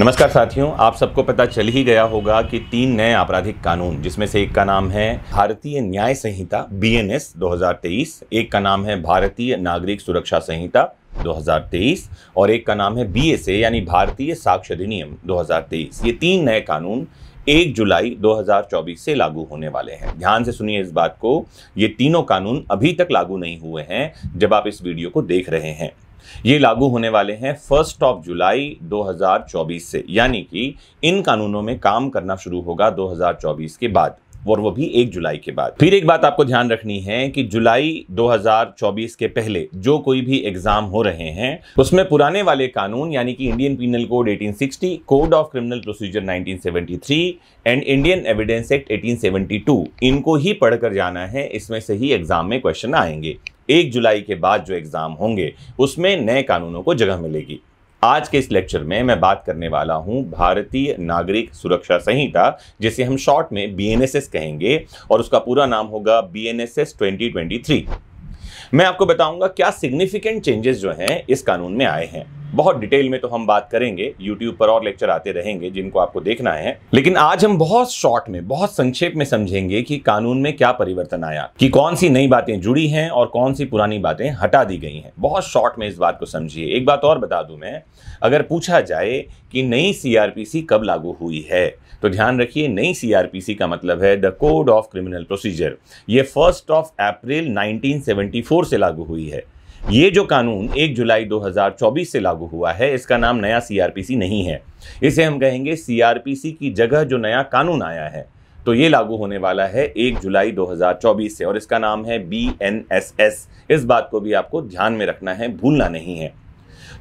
नमस्कार साथियों आप सबको पता चल ही गया होगा कि तीन नए आपराधिक कानून जिसमें से एक का नाम है भारतीय न्याय संहिता बीएनएस 2023 एक का नाम है भारतीय नागरिक सुरक्षा संहिता 2023 और एक का नाम है बीएसए यानी भारतीय साक्ष्य अधिनियम 2023 ये तीन नए कानून एक जुलाई 2024 से लागू होने वाले हैं ध्यान से सुनिए इस बात को ये तीनों कानून अभी तक लागू नहीं हुए हैं जब आप इस वीडियो को देख रहे हैं ये लागू होने वाले हैं फर्स्ट ऑफ जुलाई 2024 से यानी कि इन कानूनों में काम करना शुरू होगा 2024 के बाद और वो भी एक जुलाई के बाद फिर एक बात आपको ध्यान रखनी है कि जुलाई 2024 के पहले जो कोई भी एग्जाम हो रहे हैं उसमें पुराने वाले कानून यानी कि Indian penal code 1860, code of criminal procedure 1973 and Indian evidence act 1872 इनको ही पढ़कर जाना है इसमें से ही एग्जाम में क्वेश्चन आएंगे एक जुलाई के बाद जो एग्ज़ाम होंगे उसमें नए कानूनों को जगह मिलेगी आज के इस लेक्चर में मैं बात करने वाला हूं भारतीय नागरिक सुरक्षा संहिता जिसे हम शॉर्ट में बीएनएसएस कहेंगे और उसका पूरा नाम होगा बीएनएसएस 2023 मैं आपको बताऊंगा क्या सिग्निफिकेंट चेंजेस जो हैं इस कानून में आए हैं बहुत डिटेल में तो हम बात करेंगे यूट्यूब पर और लेक्चर आते रहेंगे जिनको आपको देखना है लेकिन आज हम बहुत शॉर्ट में बहुत संक्षेप में समझेंगे कि कानून में क्या परिवर्तन आया कि कौन सी नई बातें जुड़ी हैं और कौन सी पुरानी बातें हटा दी गई हैं बहुत शॉर्ट में इस बात को समझिए एक बात और बता दूं मैं अगर पूछा जाए कि नई सीआरपीसी कब लागू हुई है तो ध्यान रखिए नई सीआरपीसी का मतलब है the code of criminal procedure ये फर्स्ट ऑफ अप्रैल 1974 से लागू हुई है ये जो कानून 1 जुलाई 2024 से लागू हुआ है इसका नाम नया सीआरपीसी नहीं है इसे हम कहेंगे सीआरपीसी की जगह जो नया कानून आया है तो ये लागू होने वाला है 1 जुलाई 2024 से और इसका नाम है बी इस बात को भी आपको ध्यान में रखना है भूलना नहीं है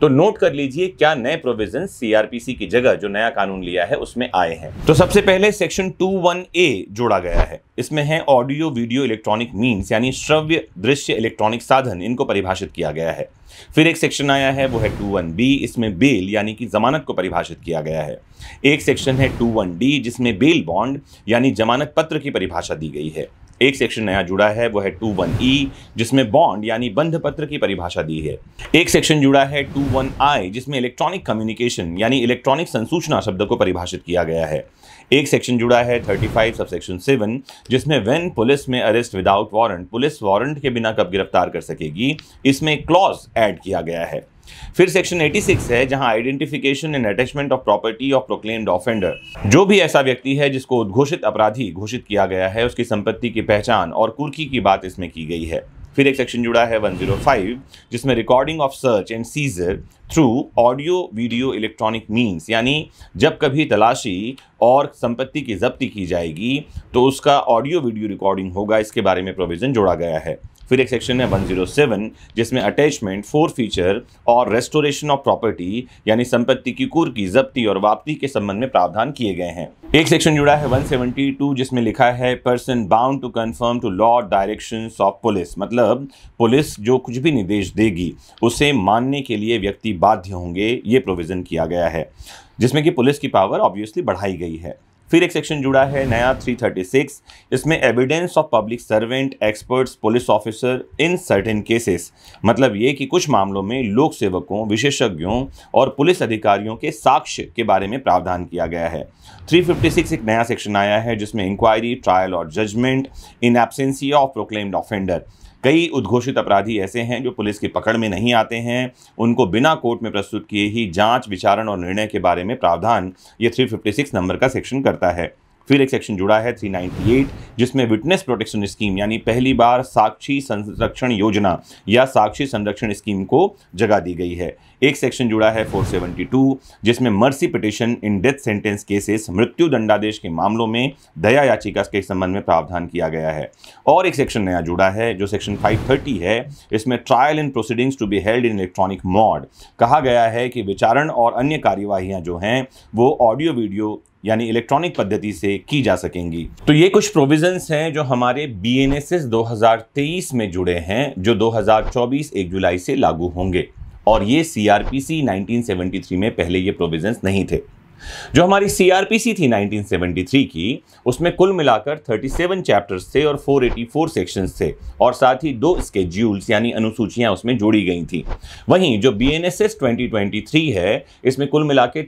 तो नोट कर लीजिए क्या नए प्रोविजन सीआरपीसी की जगह जो नया कानून लिया है उसमें आए हैं तो सबसे पहले सेक्शन टू वन ए जोड़ा गया है इसमें है ऑडियो वीडियो इलेक्ट्रॉनिक मीन्स यानी श्रव्य दृश्य इलेक्ट्रॉनिक साधन इनको परिभाषित किया गया है फिर एक सेक्शन आया है वो है टू वन बी इसमें बेल यानी कि जमानत को परिभाषित किया गया है एक सेक्शन है टू वन डी जिसमें बेल बॉन्ड यानी जमानत पत्र की परिभाषा दी गई है एक सेक्शन नया जुड़ा है वो है टू वन ई जिसमें बॉन्ड यानी बंध पत्र की परिभाषा दी है एक सेक्शन जुड़ा है टू वन आई जिसमें इलेक्ट्रॉनिक कम्युनिकेशन यानी इलेक्ट्रॉनिक संसूचना शब्द को परिभाषित किया गया है एक सेक्शन जुड़ा है thirty five sub section seven जिसमें वेन पुलिस में arrest without warrant police warrant के बिना कब गिरफ्तार कर सकेगी इसमें क्लॉज ऐड किया गया है फिर सेक्शन 86 है जहां identification and attachment of property of proclaimed offender जो भी ऐसा व्यक्ति है जिसको उद्घोषित अपराधी घोषित किया गया है उसकी संपत्ति की पहचान और कुर्की की बात इसमें की गई है फिर एक सेक्शन जुड़ा है 105 जिसमें recording of search and seizure through audio video electronic means यानी जब कभी तलाशी और संपत्ति की जब्ती की जाएगी तो उसका ऑडियो वीडियो रिकॉर्डिंग होगा इसके बारे में प्रोविज़न जोड़ा गया है फिर एक सेक्शन है 107 जिसमें अटैचमेंट फोर फीचर और रेस्टोरेशन ऑफ प्रॉपर्टी यानी संपत्ति की कुर की जब्ती और वापसी के संबंध में प्रावधान किए गए हैं एक सेक्शन जुड़ा है 172 जिसमें लिखा है person bound to conform to law direction of police मतलब पुलिस जो कुछ भी निर्देश देगी उसे मानने के लिए व्यक्ति बाध्य होंगे ये प्रोविज़न किया गया है जिसमें कि पुलिस की पावर ऑब्वियसली बढ़ाई गई है फिर एक सेक्शन जुड़ा है नया 336 इसमें evidence of public servant experts police officer in certain cases मतलब ये कि कुछ मामलों में लोक सेवकों विशेषज्ञों और पुलिस अधिकारियों के साक्ष्य के बारे में प्रावधान किया गया है 356 एक नया सेक्शन आया है जिसमें इंक्वायरी ट्रायल और judgement in absence of proclaimed offender कई उद्घोषित अपराधी ऐसे हैं जो पुलिस की पकड़ में नहीं आते हैं उनको बिना कोर्ट में प्रस्तुत किए ही जांच विचारण और निर्णय के बारे में प्रावधान ये 356 नंबर का सेक्शन करता है फिर एक सेक्शन जुड़ा है 398 जिसमें विटनेस प्रोटेक्शन स्कीम यानी पहली बार साक्षी संरक्षण योजना या साक्षी संरक्षण स्कीम को जगह दी गई है एक सेक्शन जुड़ा है 472 जिसमें mercy petition in death sentence cases मृत्यु दंडादेश के मामलों में दया याचिका के संबंध में प्रावधान किया गया है और एक सेक्शन नया जुड़ा है जो सेक्शन 530 है इसमें trial in proceedings to be held in electronic mode कहा गया है कि विचारण और अन्य कार्यवाहियाँ जो हैं वो ऑडियो वीडियो यानी इलेक्ट्रॉनिक पद्धति से की जा सकेंगी तो ये कुछ प्रोविजंस हैं जो हमारे बी एन एस एस दो हज़ार तेईस में जुड़े हैं जो दो हज़ार चौबीस एक जुलाई से लागू होंगे और ये सी आर नाइनटीन थ्री में पहले ये प्रोविजंस नहीं थे जो हमारी सीआरपीसी थी 1973 की उसमें कुल मिलाकर 37 चैप्टर्स थे और 484 एटी सेक्शंस थे और साथ ही दो स्केड्यूल्स यानी अनुसूचियां उसमें जोड़ी गई थी वहीं जो बीएनएसएस 2023 है इसमें कुल मिला के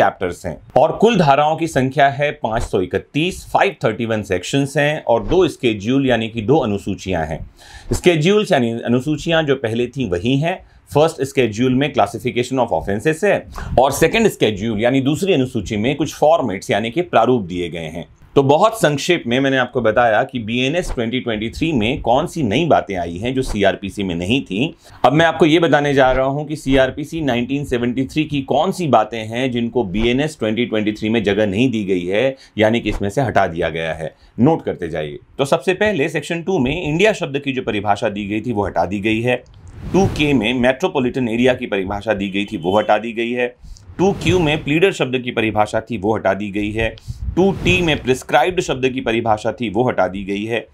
चैप्टर्स हैं और कुल धाराओं की संख्या है 531 531 सेक्शंस हैं और दो स्केड्यूल यानी कि दो अनुसूचियाँ हैं स्केड्यूल्स यानी अनुसूचियाँ जो पहले थी वही हैं फर्स्ट स्केड्यूल में क्लासिफिकेशन ऑफ ऑफेंसेस है और सेकेंड स्केड्यूल यानी दूसरी अनुसूची में कुछ फॉर्मेट्स यानी कि प्रारूप दिए गए हैं तो बहुत संक्षेप में मैंने आपको बताया कि B N S twenty twenty three में कौन सी नई बातें आई हैं जो सी आर पी सी में नहीं थी अब मैं आपको ये बताने जा रहा हूं कि C R P C nineteen seventy three की कौन सी बातें हैं जिनको B N S twenty twenty three में जगह नहीं दी गई है यानी कि इसमें से हटा दिया गया है नोट करते जाइए तो सबसे पहले सेक्शन टू में इंडिया शब्द की जो परिभाषा दी गई थी वो हटा दी गई है टू के में मेट्रोपॉलिटन एरिया की परिभाषा दी गई थी वो हटा दी गई है टू क्यू में प्लीडर शब्द की परिभाषा थी वो हटा दी गई है टू टी में प्रिस्क्राइब्ड शब्द की परिभाषा थी वो हटा दी गई है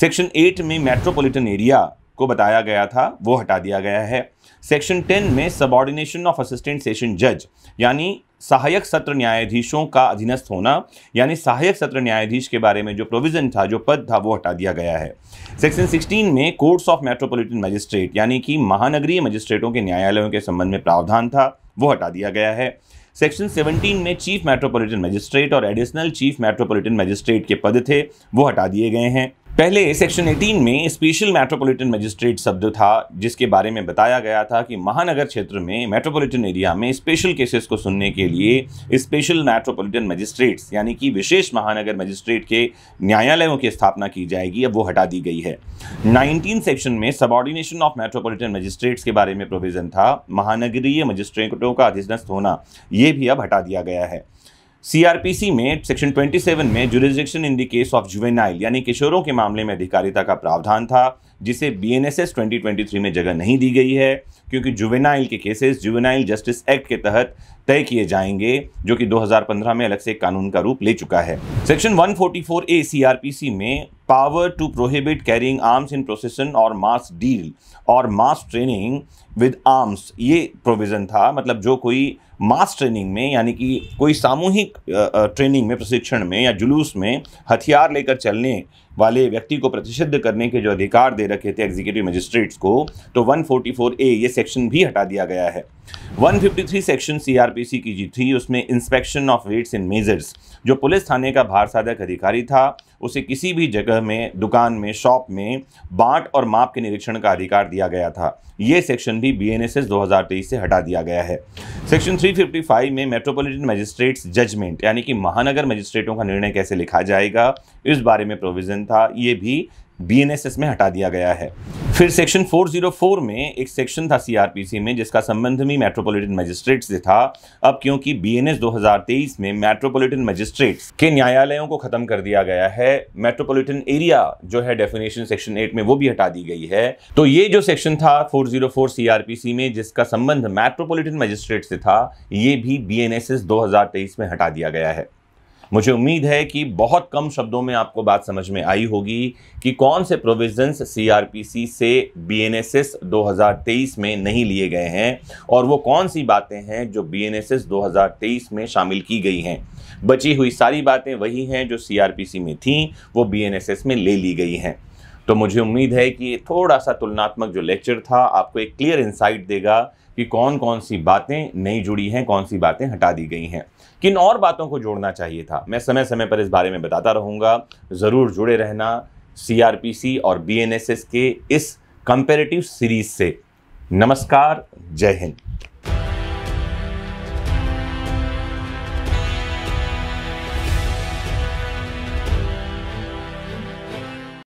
सेक्शन एट में मेट्रोपॉलिटन एरिया को बताया गया था वो हटा दिया गया है सेक्शन 10 में सबॉर्डिनेशन ऑफ असिस्टेंट सेशन जज यानी सहायक सत्र न्यायाधीशों का अधीनस्थ होना यानी सहायक सत्र न्यायाधीश के बारे में जो प्रोविज़न था जो पद था वो हटा दिया गया है सेक्शन 16 में कोर्ट्स ऑफ मेट्रोपॉलिटन मजिस्ट्रेट यानी कि महानगरीय मजिस्ट्रेटों के न्यायालयों के संबंध में प्रावधान था वो हटा दिया गया है सेक्शन 17 में चीफ मेट्रोपॉलिटन मजिस्ट्रेट और एडिशनल चीफ मेट्रोपॉलिटन मजिस्ट्रेट के पद थे वो हटा दिए गए हैं पहले सेक्शन 18 में स्पेशल मेट्रोपॉलिटन मजिस्ट्रेट शब्द था जिसके बारे में बताया गया था कि महानगर क्षेत्र में मेट्रोपॉलिटन एरिया में स्पेशल केसेस को सुनने के लिए स्पेशल मेट्रोपॉलिटन मजिस्ट्रेट्स यानी कि विशेष महानगर मजिस्ट्रेट के न्यायालयों की स्थापना की जाएगी अब वो हटा दी गई है नाइनटीन सेक्शन में सबॉर्डिनेशन ऑफ मेट्रोपोलिटन मजिस्ट्रेट्स के बारे में प्रोविज़न था महानगरीय मजिस्ट्रेटों का अधीनस्थ होना ये भी अब हटा दिया गया है सीआरपीसी में सेक्शन 27 में jurisdiction in the case of juvenile यानी किशोरों के मामले में अधिकारिता का प्रावधान था जिसे B N S S twenty twenty three में जगह नहीं दी गई है क्योंकि जुवेनाइल के केसेस जुवेनाइल जस्टिस एक्ट के तहत तय किए जाएंगे जो कि 2015 में अलग से कानून का रूप ले चुका है सेक्शन 144 ए सीआरपीसी में power to prohibit carrying arms in procession और मास डील और मास ट्रेनिंग विद आर्म्स ये प्रोविज़न था मतलब जो कोई मास ट्रेनिंग में यानी कि कोई सामूहिक ट्रेनिंग में प्रशिक्षण में या जुलूस में हथियार लेकर चलने वाले व्यक्ति को प्रतिषिध करने के जो अधिकार दे रखे थे एग्जीक्यूटिव मजिस्ट्रेट्स को तो 144 ए ये सेक्शन भी हटा दिया गया है 153 सेक्शन सीआरपीसी की जी थी उसमें inspection of weights and measures जो पुलिस थाने का भार साधक अधिकारी था उसे किसी भी जगह में दुकान में शॉप में बांट और माप के निरीक्षण का अधिकार दिया गया था ये सेक्शन भी बी 2023 से हटा दिया गया है सेक्शन 355 में मेट्रोपॉलिटन मजिस्ट्रेट्स जजमेंट यानी कि महानगर मजिस्ट्रेटों का निर्णय कैसे लिखा जाएगा इस बारे में प्रोविज़न था ये भी बीएनएसएस में हटा दिया गया है फिर सेक्शन 404 में एक सेक्शन था सीआरपीसी में जिसका संबंध भी मेट्रोपॉलिटन मजिस्ट्रेट से था अब क्योंकि बीएनएस 2023 में मेट्रोपॉलिटन मजिस्ट्रेट के न्यायालयों को खत्म कर दिया गया है मेट्रोपॉलिटन एरिया जो है डेफिनेशन सेक्शन 8 में वो भी हटा दी गई है तो ये जो सेक्शन था 404 सीआरपीसी में जिसका संबंध मेट्रोपोलिटन मजिस्ट्रेट से था ये भी बी एन में हटा दिया गया है मुझे उम्मीद है कि बहुत कम शब्दों में आपको बात समझ में आई होगी कि कौन से प्रोविजंस सीआरपीसी से बीएनएसएस 2023 में नहीं लिए गए हैं और वो कौन सी बातें हैं जो बीएनएसएस 2023 में शामिल की गई हैं बची हुई सारी बातें वही हैं जो सीआरपीसी में थीं वो बीएनएसएस में ले ली गई हैं तो मुझे उम्मीद है कि थोड़ा सा तुलनात्मक जो लेक्चर था आपको एक क्लियर इंसाइट देगा कि कौन कौन सी बातें नहीं जुड़ी हैं कौन सी बातें हटा दी गई हैं किन और बातों को जोड़ना चाहिए था मैं समय समय पर इस बारे में बताता रहूँगा ज़रूर जुड़े रहना सी और बी के इस कंपेरेटिव सीरीज से नमस्कार जय हिंद